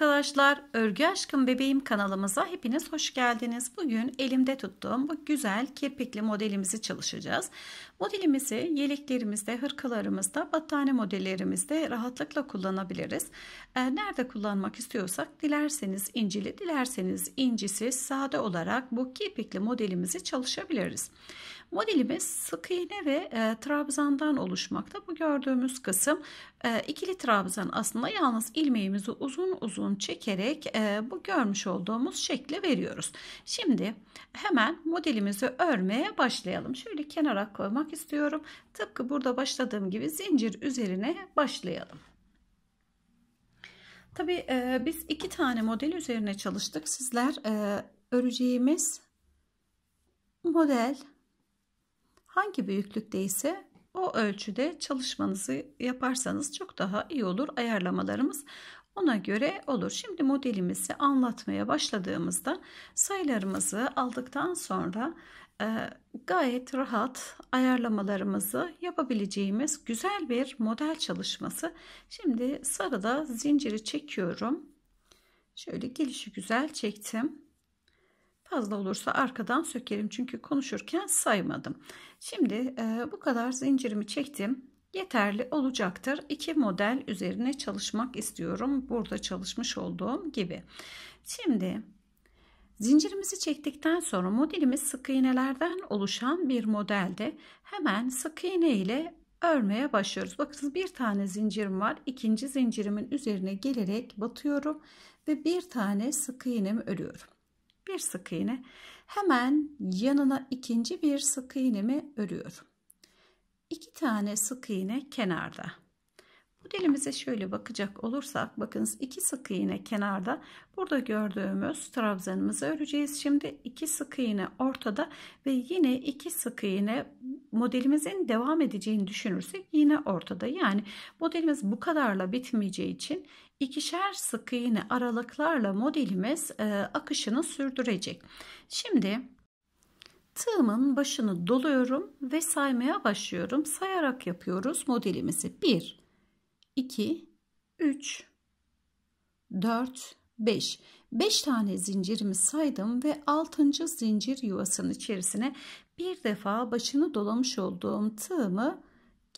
arkadaşlar, Örgü Aşkım Bebeğim kanalımıza hepiniz hoş geldiniz. Bugün elimde tuttuğum bu güzel kirpikli modelimizi çalışacağız. Modelimizi yeleklerimizde, hırkalarımızda, battaniye modellerimizde rahatlıkla kullanabiliriz. Nerede kullanmak istiyorsak dilerseniz incili, dilerseniz incisi, sade olarak bu kirpikli modelimizi çalışabiliriz. Modelimiz sık iğne ve e, trabzandan oluşmakta. Bu gördüğümüz kısım e, ikili trabzan aslında yalnız ilmeğimizi uzun uzun çekerek e, bu görmüş olduğumuz şekli veriyoruz. Şimdi hemen modelimizi örmeye başlayalım. Şöyle kenara koymak istiyorum. Tıpkı burada başladığım gibi zincir üzerine başlayalım. Tabi e, biz iki tane model üzerine çalıştık. Sizler e, öreceğimiz model Hangi büyüklükte ise o ölçüde çalışmanızı yaparsanız çok daha iyi olur. Ayarlamalarımız ona göre olur. Şimdi modelimizi anlatmaya başladığımızda sayılarımızı aldıktan sonra e, gayet rahat ayarlamalarımızı yapabileceğimiz güzel bir model çalışması. Şimdi sarıda zinciri çekiyorum. Şöyle gelişi güzel çektim. Fazla olursa arkadan sökerim çünkü konuşurken saymadım. Şimdi e, bu kadar zincirimi çektim. Yeterli olacaktır. İki model üzerine çalışmak istiyorum. Burada çalışmış olduğum gibi. Şimdi Zincirimizi çektikten sonra modelimiz sık iğnelerden oluşan bir modelde hemen sık iğne ile örmeye başlıyoruz. Bakın bir tane zincirim var. ikinci zincirimin üzerine gelerek batıyorum ve bir tane sık iğnemi örüyorum bir sık iğne. Hemen yanına ikinci bir sık iğnemi örüyorum. İki tane sık iğne kenarda. Modelimize şöyle bakacak olursak bakınız iki sık iğne kenarda burada gördüğümüz trabzanımızı öreceğiz. Şimdi iki sık iğne ortada ve yine iki sık iğne modelimizin devam edeceğini düşünürsek yine ortada. Yani modelimiz bu kadarla bitmeyeceği için ikişer sık iğne aralıklarla modelimiz e, akışını sürdürecek. Şimdi tığımın başını doluyorum ve saymaya başlıyorum. Sayarak yapıyoruz modelimizi. 1 2, 3, 4, 5. 5 tane zincirimi saydım ve 6. zincir yuvasının içerisine bir defa başını dolamış olduğum tığımı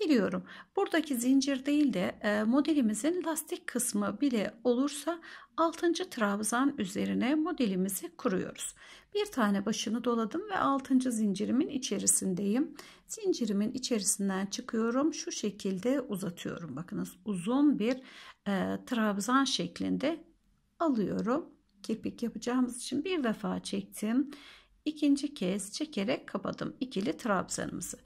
giriyorum. Buradaki zincir değil de e, modelimizin lastik kısmı bile olursa 6. trabzan üzerine modelimizi kuruyoruz. Bir tane başını doladım ve 6. zincirimin içerisindeyim zincirimin içerisinden çıkıyorum şu şekilde uzatıyorum bakınız uzun bir e, trabzan şeklinde alıyorum kirpik yapacağımız için bir defa çektim ikinci kez çekerek kapadım ikili trabzanımızı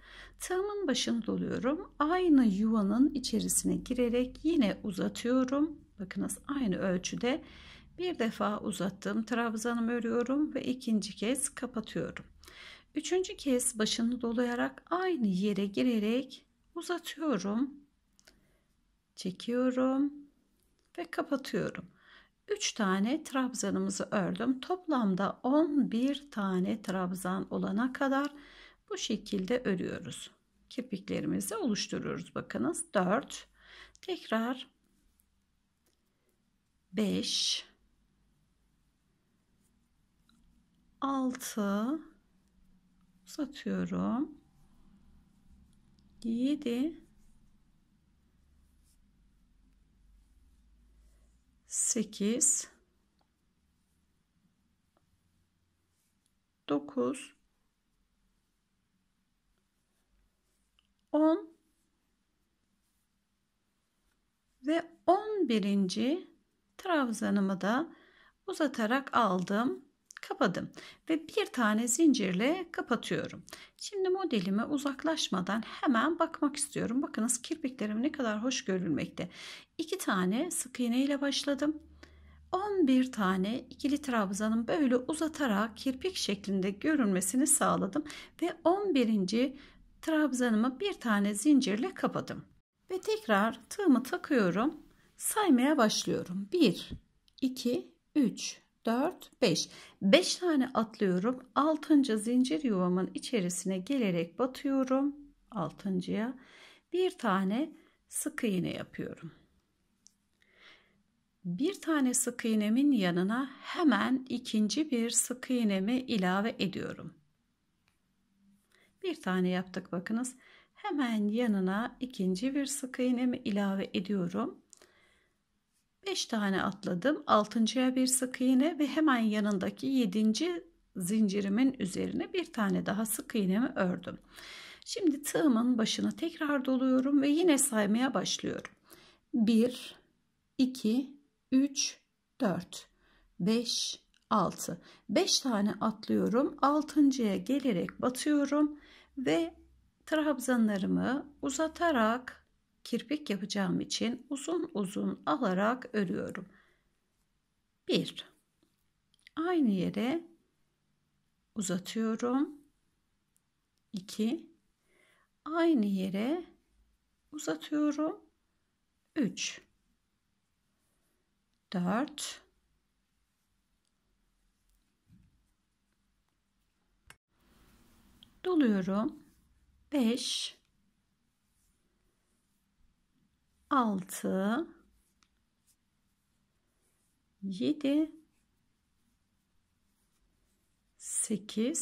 tığımın başını doluyorum aynı yuvanın içerisine girerek yine uzatıyorum bakınız aynı ölçüde bir defa uzattığım trabzanımı örüyorum ve ikinci kez kapatıyorum Üçüncü kez başını dolayarak aynı yere girerek uzatıyorum. Çekiyorum ve kapatıyorum. 3 tane trabzanımızı ördüm. Toplamda 11 tane trabzan olana kadar bu şekilde örüyoruz. Kirpiklerimizi oluşturuyoruz. Bakınız 4 tekrar 5 6 uzatıyorum. 7 8 9 10 ve 11. trabzanımı da uzatarak aldım kapadım ve bir tane zincirle kapatıyorum. Şimdi modelime uzaklaşmadan hemen bakmak istiyorum. Bakınız kirpiklerim ne kadar hoş görülmekte. 2 tane sık iğne ile başladım. 11 tane ikili trabzanın böyle uzatarak kirpik şeklinde görünmesini sağladım ve 11. trabzanımı bir tane zincirle kapadım. Ve tekrar tığımı takıyorum. Saymaya başlıyorum. 1 2 3 4, 5. 5 tane atlıyorum. 6. zincir yuvamın içerisine gelerek batıyorum. 6.ya bir tane sık iğne yapıyorum. Bir tane sık iğnemin yanına hemen ikinci bir sık iğnemi ilave ediyorum. Bir tane yaptık bakınız. Hemen yanına ikinci bir sık iğnemi ilave ediyorum. 5 tane atladım. 6.ya bir sık iğne ve hemen yanındaki 7. zincirimin üzerine bir tane daha sık iğnemi ördüm. Şimdi tığımın başına tekrar doluyorum ve yine saymaya başlıyorum. 1 2 3 4 5 6 5 tane atlıyorum. 6.ya gelerek batıyorum ve trabzanlarımı uzatarak kirpik yapacağım için uzun uzun alarak örüyorum. 1 Aynı yere uzatıyorum. 2 Aynı yere uzatıyorum. 3 4 doluyorum. 5 6 7 8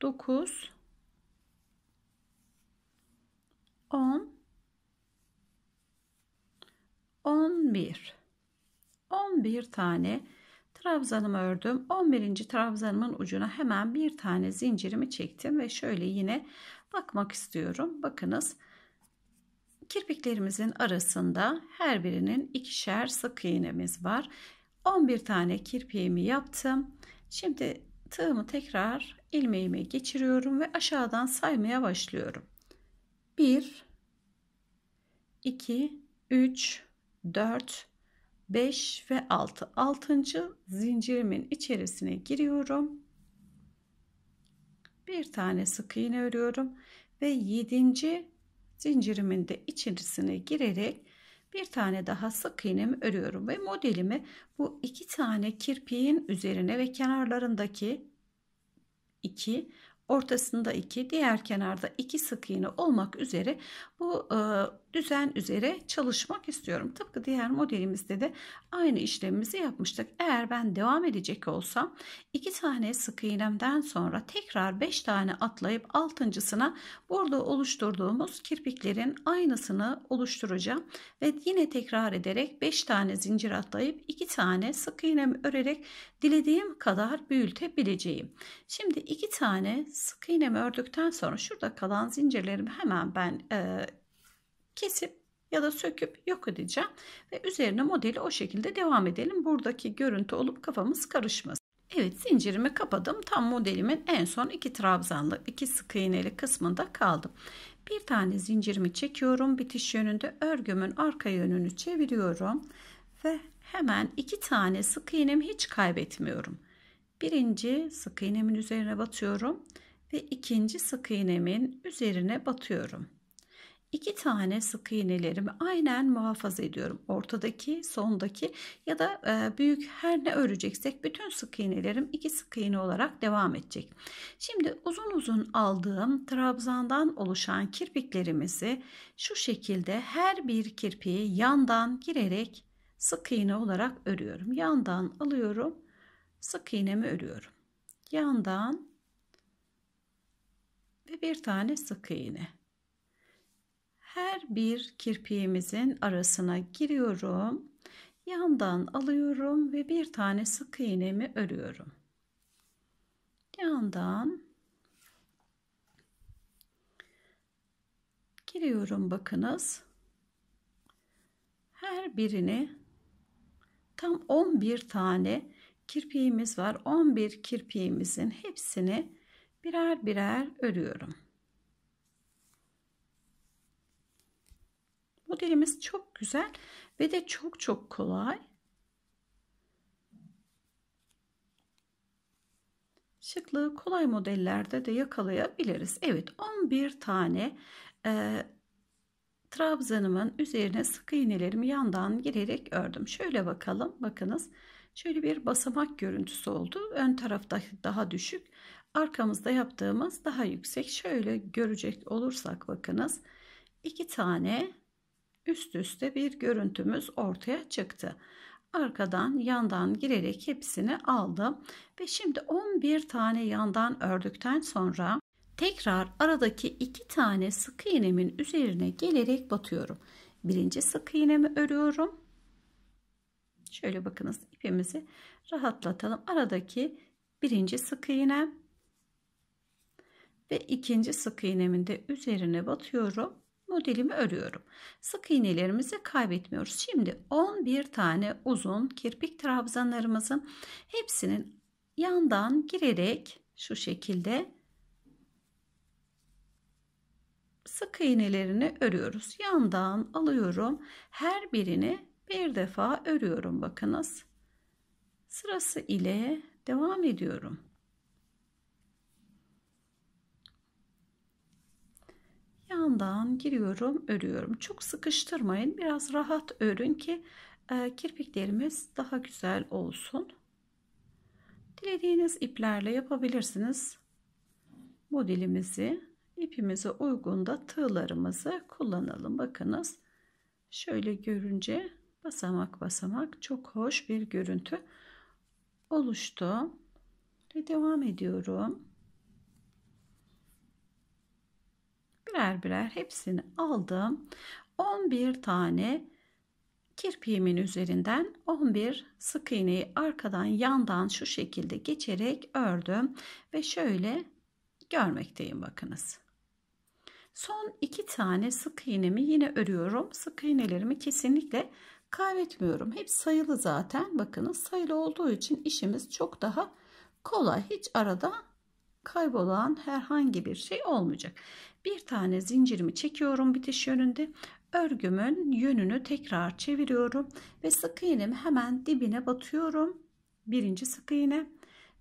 9 10 11 11 tane trabzanımı ördüm. 11. trabzanımın ucuna hemen bir tane zincirimi çektim ve şöyle yine bakmak istiyorum. Bakınız kirpiklerimizin arasında her birinin ikişer sık iğnemiz var. 11 tane kirpiğimi yaptım. Şimdi tığımı tekrar ilmeğime geçiriyorum ve aşağıdan saymaya başlıyorum. 1 2 3 4 5 ve 6. 6. zincirimin içerisine giriyorum bir tane sık iğne örüyorum ve 7. zincirimin de içerisine girerek bir tane daha sık iğnemi örüyorum ve modelimi bu iki tane kirpiğin üzerine ve kenarlarındaki iki ortasında iki diğer kenarda iki sık iğne olmak üzere bu e, düzen üzere çalışmak istiyorum. Tıpkı diğer modelimizde de aynı işlemimizi yapmıştık. Eğer ben devam edecek olsam 2 tane sık iğnemden sonra tekrar 5 tane atlayıp 6.sına burada oluşturduğumuz kirpiklerin aynısını oluşturacağım ve yine tekrar ederek 5 tane zincir atlayıp 2 tane sık iğnemi örerek dilediğim kadar büyütebileceğim. Şimdi 2 tane sık iğnemi ördükten sonra şurada kalan zincirlerimi hemen ben e, kesip ya da söküp yok edeceğim ve üzerine modeli o şekilde devam edelim. Buradaki görüntü olup kafamız karışmasın. Evet zincirimi kapadım. Tam modelimin en son iki trabzanlı, iki sık iğneli kısmında kaldım. Bir tane zincirimi çekiyorum. Bitiş yönünde örgümün arka yönünü çeviriyorum ve hemen iki tane sık iğnemi hiç kaybetmiyorum. Birinci sık iğnemin üzerine batıyorum ve ikinci sık iğnemin üzerine batıyorum iki tane sık iğnelerimi aynen muhafaza ediyorum. Ortadaki, sondaki ya da e, büyük her ne öreceksek bütün sık iğnelerim iki sık iğne olarak devam edecek. Şimdi uzun uzun aldığım trabzandan oluşan kirpiklerimizi şu şekilde her bir kirpiği yandan girerek sık iğne olarak örüyorum. Yandan alıyorum, sık iğnemi örüyorum. Yandan ve bir tane sık iğne her bir kirpiğimizin arasına giriyorum. Yandan alıyorum ve bir tane sık iğnemi örüyorum. Yandan giriyorum bakınız. Her birini tam 11 tane kirpiğimiz var. 11 kirpiğimizin hepsini birer birer örüyorum. Modelimiz çok güzel ve de çok çok kolay. Şıklığı kolay modellerde de yakalayabiliriz. Evet 11 tane e, trabzanımın üzerine sık iğnelerimi yandan girerek ördüm. Şöyle bakalım bakınız. Şöyle bir basamak görüntüsü oldu. Ön tarafta daha düşük. Arkamızda yaptığımız daha yüksek. Şöyle görecek olursak bakınız. iki tane üst üste bir görüntümüz ortaya çıktı. Arkadan yandan girerek hepsini aldım ve şimdi 11 tane yandan ördükten sonra tekrar aradaki iki tane sık iğnemin üzerine gelerek batıyorum. Birinci sık iğnemi örüyorum. Şöyle bakınız ipimizi rahatlatalım. Aradaki birinci sık iğnem ve ikinci sık iğnemin de üzerine batıyorum modelimi örüyorum. Sık iğnelerimizi kaybetmiyoruz. Şimdi 11 tane uzun kirpik trabzanlarımızın hepsinin yandan girerek şu şekilde sık iğnelerini örüyoruz. Yandan alıyorum. Her birini bir defa örüyorum bakınız. Sırası ile devam ediyorum. yandan giriyorum örüyorum çok sıkıştırmayın biraz rahat örün ki e, kirpiklerimiz daha güzel olsun dilediğiniz iplerle yapabilirsiniz modelimizi ipimize uygun da tığlarımızı kullanalım bakınız şöyle görünce basamak basamak çok hoş bir görüntü oluştu ve devam ediyorum birer birer hepsini aldım. 11 tane kirpiğimin üzerinden 11 sık iğneyi arkadan yandan şu şekilde geçerek ördüm ve şöyle görmekteyim bakınız. Son iki tane sık iğnemi yine örüyorum. Sık iğnelerimi kesinlikle kaybetmiyorum. Hep sayılı zaten. Bakınız sayılı olduğu için işimiz çok daha kolay. Hiç arada kaybolan herhangi bir şey olmayacak. Bir tane zincirimi çekiyorum bitiş yönünde. Örgümün yönünü tekrar çeviriyorum ve sık iğnemi hemen dibine batıyorum. Birinci sık iğne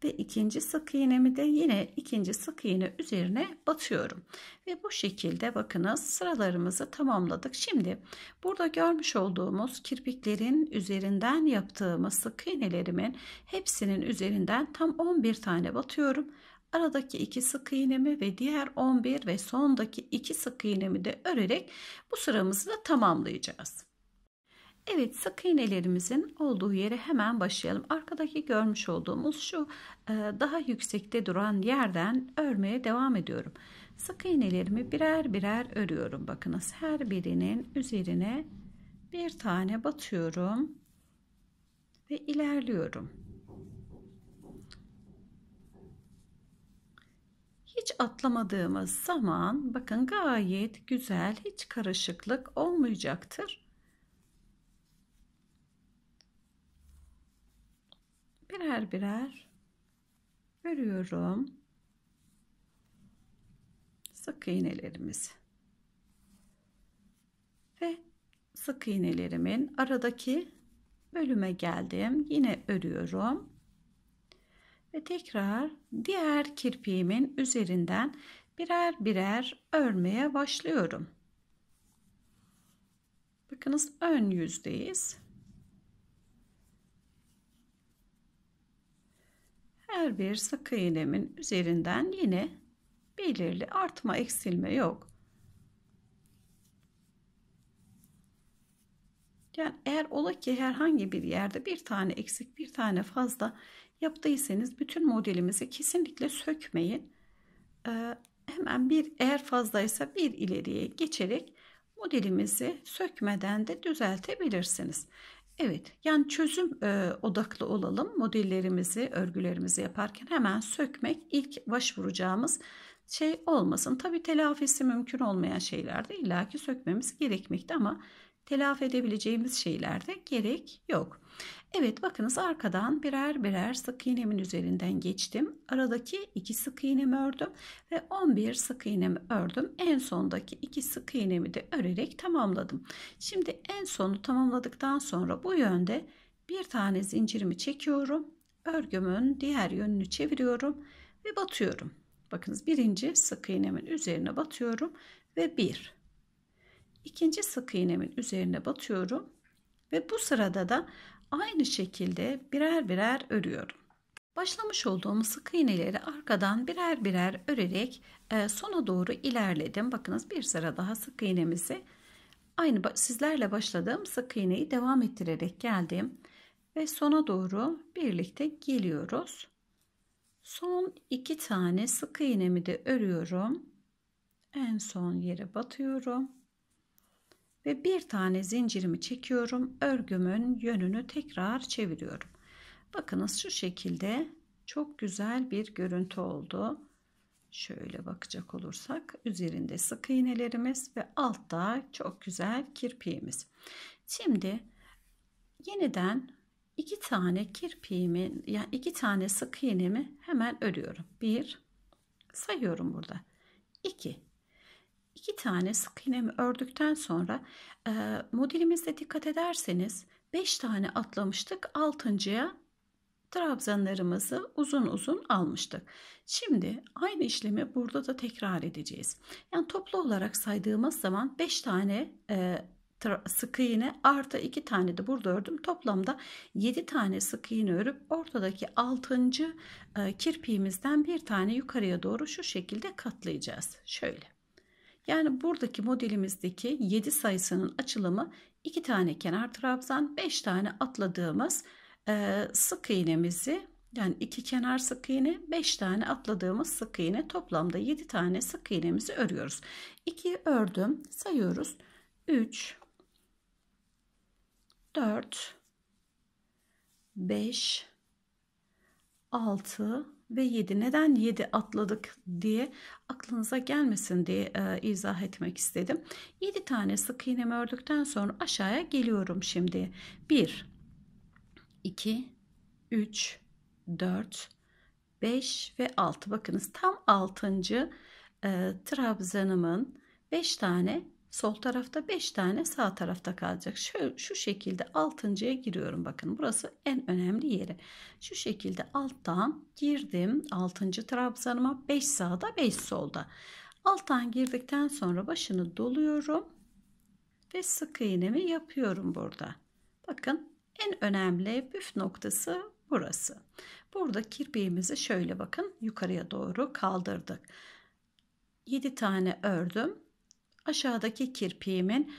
ve ikinci sık iğnemi de yine ikinci sık iğne üzerine batıyorum. Ve bu şekilde bakınız sıralarımızı tamamladık. Şimdi burada görmüş olduğumuz kirpiklerin üzerinden yaptığımız sık iğnelerimin hepsinin üzerinden tam 11 tane batıyorum aradaki 2 sık iğnemi ve diğer 11 ve sondaki 2 sık iğnemi de örerek bu sıramızı da tamamlayacağız. Evet sık iğnelerimizin olduğu yere hemen başlayalım. Arkadaki görmüş olduğumuz şu e, daha yüksekte duran yerden örmeye devam ediyorum. Sık iğnelerimi birer birer örüyorum. Bakınız her birinin üzerine bir tane batıyorum ve ilerliyorum. hiç atlamadığımız zaman bakın gayet güzel hiç karışıklık olmayacaktır. Birer birer örüyorum. Sık iğnelerimizi. Ve sık iğnelerimin aradaki bölüme geldim. Yine örüyorum ve tekrar diğer kirpiğimin üzerinden birer birer örmeye başlıyorum. Bakınız ön yüzdeyiz. Her bir sık iğnemin üzerinden yine belirli artma eksilme yok. Yani eğer ola ki herhangi bir yerde bir tane eksik bir tane fazla Yaptıysanız bütün modelimizi kesinlikle sökmeyin. Ee, hemen bir eğer fazlaysa bir ileriye geçerek modelimizi sökmeden de düzeltebilirsiniz. Evet yani çözüm e, odaklı olalım modellerimizi örgülerimizi yaparken hemen sökmek ilk başvuracağımız şey olmasın. Tabi telafisi mümkün olmayan şeylerde illaki sökmemiz gerekmekte ama telafi edebileceğimiz şeylerde gerek yok. Evet bakınız arkadan birer birer sık iğnemin üzerinden geçtim. Aradaki 2 sık iğnemi ördüm ve 11 sık iğnemi ördüm. En sondaki 2 sık iğnemi de örerek tamamladım. Şimdi en sonu tamamladıktan sonra bu yönde bir tane zincirimi çekiyorum. Örgümün diğer yönünü çeviriyorum ve batıyorum. Bakınız birinci sık iğnemin üzerine batıyorum ve 1. İkinci sık iğnemin üzerine batıyorum ve bu sırada da aynı şekilde birer birer örüyorum. Başlamış olduğum sık iğneleri arkadan birer birer örerek e, sona doğru ilerledim. Bakınız bir sıra daha sık iğnemizi aynı sizlerle başladığım sık iğneyi devam ettirerek geldim ve sona doğru birlikte geliyoruz. Son iki tane sık iğnemi de örüyorum. En son yere batıyorum ve bir tane zincirimi çekiyorum. Örgümün yönünü tekrar çeviriyorum. Bakınız şu şekilde çok güzel bir görüntü oldu. Şöyle bakacak olursak üzerinde sık iğnelerimiz ve altta çok güzel kirpiğimiz. Şimdi yeniden iki tane kirpiğimi yani iki tane sık iğnemi hemen örüyorum. Bir sayıyorum burada. 2 iki tane sık iğnemi ördükten sonra e, modelimizde dikkat ederseniz 5 tane atlamıştık. 6.ya trabzanlarımızı uzun uzun almıştık. Şimdi aynı işlemi burada da tekrar edeceğiz. Yani toplu olarak saydığımız zaman 5 tane e, sık iğne artı 2 tane de burada ördüm. Toplamda 7 tane sık iğne örüp ortadaki 6. E, kirpiğimizden bir tane yukarıya doğru şu şekilde katlayacağız. Şöyle. Yani buradaki modelimizdeki 7 sayısının açılımı 2 tane kenar trabzan, 5 tane atladığımız e, sık iğnemizi yani 2 kenar sık iğne, 5 tane atladığımız sık iğne toplamda 7 tane sık iğnemizi örüyoruz. 2'yi ördüm, sayıyoruz. 3 4 5 6 ve 7 neden 7 atladık diye aklınıza gelmesin diye e, izah etmek istedim. 7 tane sık iğnemi ördükten sonra aşağıya geliyorum şimdi. 1 2 3 4 5 ve 6 bakınız tam 6. E, trabzanımın 5 tane sol tarafta 5 tane sağ tarafta kalacak. Şöyle, şu şekilde altıncıya giriyorum bakın burası en önemli yeri. Şu şekilde alttan girdim altıncı trabzanıma 5 sağda 5 solda. Alttan girdikten sonra başını doluyorum ve sık iğnemi yapıyorum burada. Bakın en önemli püf noktası burası. Burada kirpiğimizi şöyle bakın yukarıya doğru kaldırdık. 7 tane ördüm aşağıdaki kirpiğimin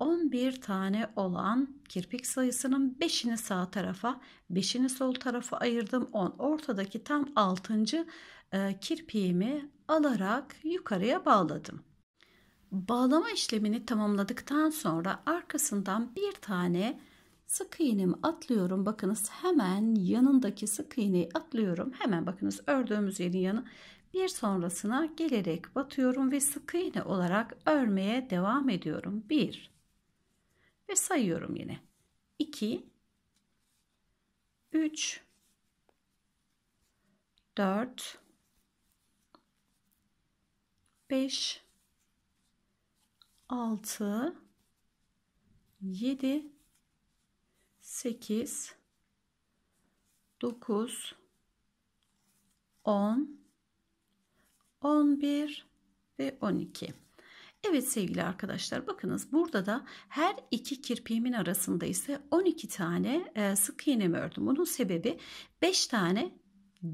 11 e, tane olan kirpik sayısının 5'ini sağ tarafa 5'ini sol tarafa ayırdım 10 ortadaki tam 6. E, kirpiğimi alarak yukarıya bağladım. Bağlama işlemini tamamladıktan sonra arkasından bir tane sık iğnemi atlıyorum. Bakınız hemen yanındaki sık iğneyi atlıyorum. Hemen bakınız ördüğümüz yerin yanı bir sonrasına gelerek batıyorum ve sık iğne olarak örmeye devam ediyorum. 1 ve sayıyorum yine. 2 3 4 5 6 7 8 9 10 11 ve 12. Evet sevgili arkadaşlar bakınız burada da her iki kirpiğimin arasında ise 12 tane e, sık iğnemi ördüm. Bunun sebebi 5 tane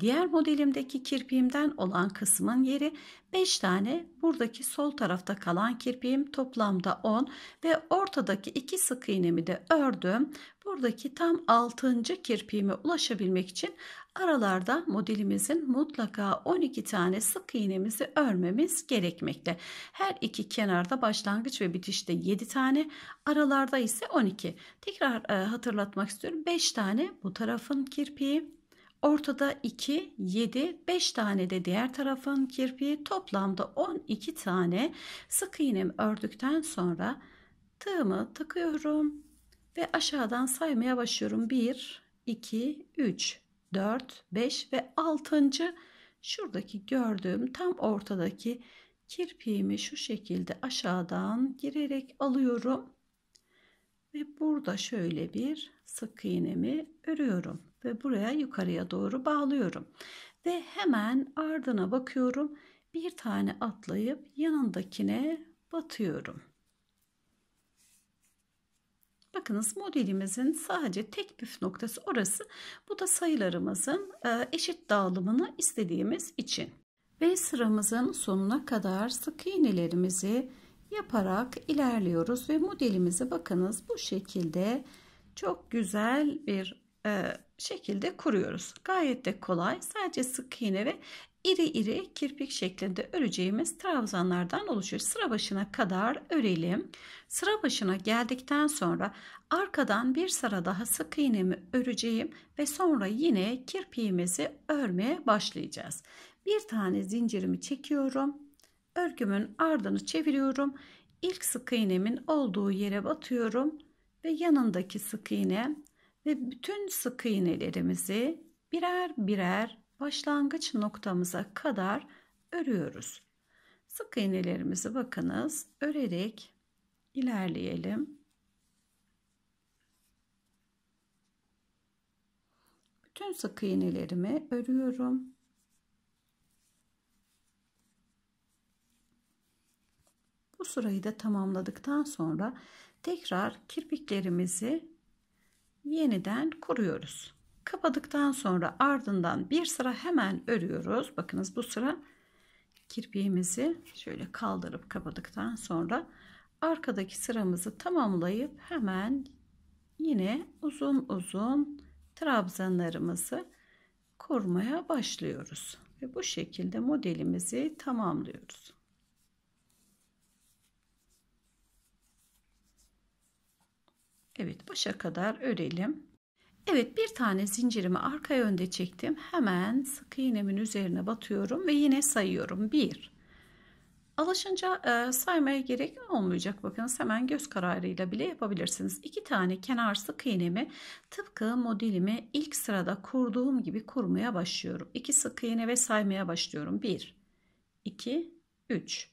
Diğer modelimdeki kirpiğimden olan kısmın yeri 5 tane buradaki sol tarafta kalan kirpiğim toplamda 10 ve ortadaki 2 sık iğnemi de ördüm. Buradaki tam 6. kirpiğime ulaşabilmek için aralarda modelimizin mutlaka 12 tane sık iğnemizi örmemiz gerekmekte. Her iki kenarda başlangıç ve bitişte 7 tane aralarda ise 12. Tekrar e, hatırlatmak istiyorum 5 tane bu tarafın kirpiği Ortada 2, 7, 5 tane de diğer tarafın kirpiği toplamda 12 tane sık iğnem ördükten sonra tığımı takıyorum ve aşağıdan saymaya başlıyorum. 1, 2, 3, 4, 5 ve 6. şuradaki gördüğüm tam ortadaki kirpiğimi şu şekilde aşağıdan girerek alıyorum ve burada şöyle bir sık iğnemi örüyorum ve buraya yukarıya doğru bağlıyorum. Ve hemen ardına bakıyorum. Bir tane atlayıp yanındakine batıyorum. Bakınız modelimizin sadece tek püf noktası orası. Bu da sayılarımızın e, eşit dağılımını istediğimiz için. Ve sıramızın sonuna kadar sık iğnelerimizi yaparak ilerliyoruz ve modelimizi bakınız bu şekilde çok güzel bir e, şekilde kuruyoruz. Gayet de kolay. Sadece sık iğne ve iri iri kirpik şeklinde öreceğimiz trabzanlardan oluşuyor. Sıra başına kadar örelim. Sıra başına geldikten sonra arkadan bir sıra daha sık iğnemi öreceğim ve sonra yine kirpiğimizi örmeye başlayacağız. Bir tane zincirimi çekiyorum. Örgümün ardını çeviriyorum. İlk sık iğnemin olduğu yere batıyorum ve yanındaki sık iğne ve bütün sık iğnelerimizi birer birer başlangıç noktamıza kadar örüyoruz. Sık iğnelerimizi bakınız örerek ilerleyelim. Bütün sık iğnelerimi örüyorum. Bu sırayı da tamamladıktan sonra tekrar kirpiklerimizi yeniden kuruyoruz. Kapadıktan sonra ardından bir sıra hemen örüyoruz. Bakınız bu sıra kirpiğimizi şöyle kaldırıp kapadıktan sonra arkadaki sıramızı tamamlayıp hemen yine uzun uzun trabzanlarımızı kurmaya başlıyoruz ve bu şekilde modelimizi tamamlıyoruz. Evet başa kadar örelim. Evet bir tane zincirimi arka yönde çektim. Hemen sık iğnemin üzerine batıyorum ve yine sayıyorum. 1 Alışınca e, saymaya gerek olmayacak. Bakınız hemen göz kararıyla bile yapabilirsiniz. İki tane kenar sık iğnemi tıpkı modelimi ilk sırada kurduğum gibi kurmaya başlıyorum. İki sık iğne ve saymaya başlıyorum. 1 2 3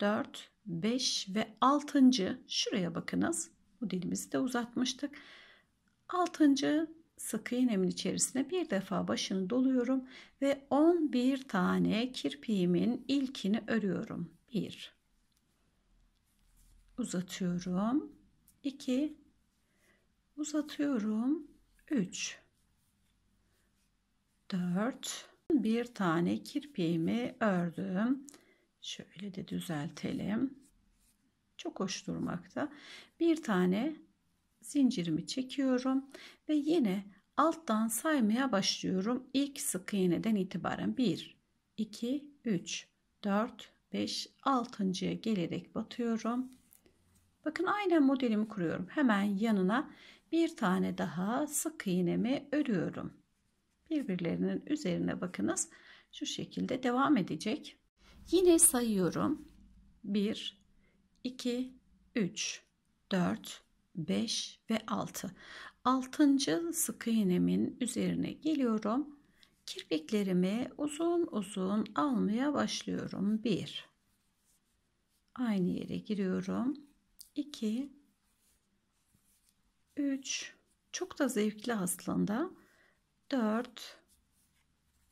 4 5 ve 6. şuraya bakınız. Bu dilimizi de uzatmıştık. Altıncı sık iğnemin içerisine bir defa başını doluyorum ve 11 tane kirpiğimin ilkini örüyorum. 1 uzatıyorum. 2 uzatıyorum. 3 4 bir tane kirpiğimi ördüm. Şöyle de düzeltelim. Çok hoş durmakta. Bir tane zincirimi çekiyorum ve yine alttan saymaya başlıyorum. ilk sık iğneden itibaren 1, 2, 3, 4, 5, 6.ya gelerek batıyorum. Bakın aynen modelimi kuruyorum. Hemen yanına bir tane daha sık iğnemi örüyorum. Birbirlerinin üzerine bakınız. Şu şekilde devam edecek. Yine sayıyorum. 1, 2, 3, 4, 5 ve 6. Altıncı sık iğnemin üzerine geliyorum. Kirpiklerimi uzun uzun almaya başlıyorum. 1. Aynı yere giriyorum. 2. 3. Çok da zevkli aslında. 4.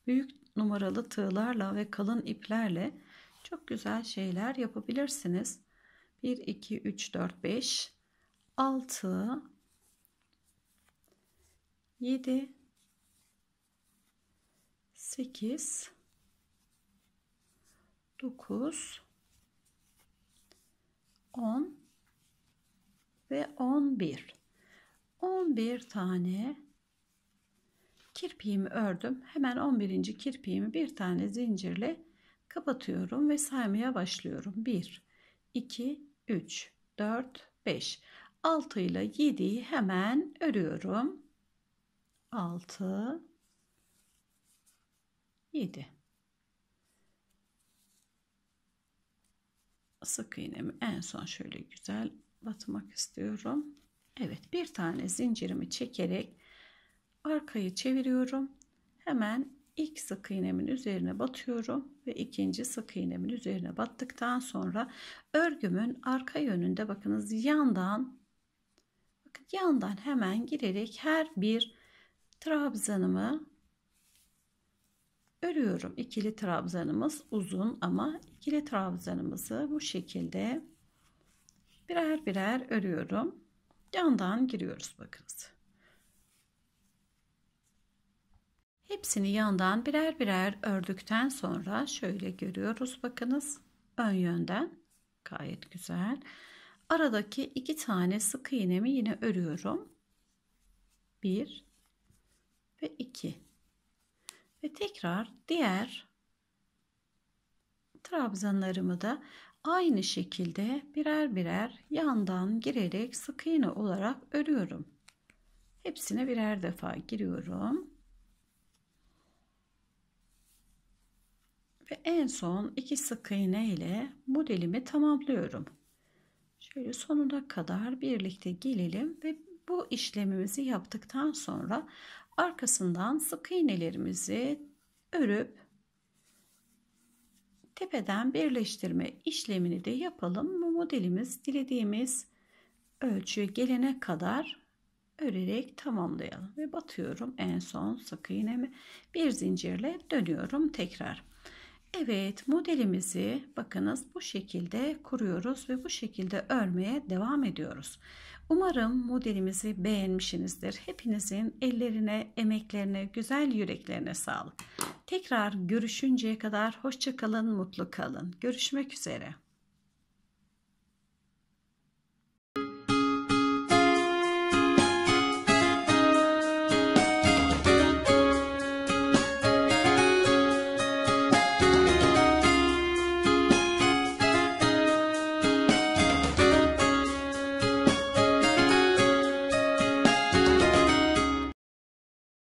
Büyük numaralı tığlarla ve kalın iplerle çok güzel şeyler yapabilirsiniz. 1, 2, 3, 4, 5, 6, 7, 8, 9, 10 ve 11. 11 tane kirpiğimi ördüm. Hemen 11. kirpiğimi bir tane zincirle kapatıyorum ve saymaya başlıyorum. 1, 2, 3, 4, 5. 6 ile 7'yi hemen örüyorum. 6, 7. Sık iğnemi en son şöyle güzel batmak istiyorum. Evet bir tane zincirimi çekerek arkayı çeviriyorum. Hemen ilk sık iğnemin üzerine batıyorum ve ikinci sık iğnemin üzerine battıktan sonra örgümün arka yönünde bakınız yandan bakın yandan hemen girerek her bir trabzanımı örüyorum. İkili trabzanımız uzun ama ikili trabzanımızı bu şekilde birer birer örüyorum. Yandan giriyoruz bakınız. Hepsini yandan birer birer ördükten sonra şöyle görüyoruz bakınız. Ön yönden gayet güzel. Aradaki iki tane sık iğnemi yine örüyorum. Bir ve iki. Ve tekrar diğer trabzanlarımı da aynı şekilde birer birer yandan girerek sık iğne olarak örüyorum. Hepsine birer defa giriyorum. Ve en son iki sık iğne ile modelimi tamamlıyorum. Şöyle sonuna kadar birlikte gelelim ve bu işlemimizi yaptıktan sonra arkasından sık iğnelerimizi örüp tepeden birleştirme işlemini de yapalım. Bu modelimiz dilediğimiz ölçüye gelene kadar örerek tamamlayalım ve batıyorum en son sık iğnemi bir zincirle dönüyorum tekrar. Evet modelimizi bakınız bu şekilde kuruyoruz ve bu şekilde örmeye devam ediyoruz. Umarım modelimizi beğenmişsinizdir. Hepinizin ellerine, emeklerine, güzel yüreklerine sağlık. Tekrar görüşünceye kadar hoşçakalın, mutlu kalın. Görüşmek üzere.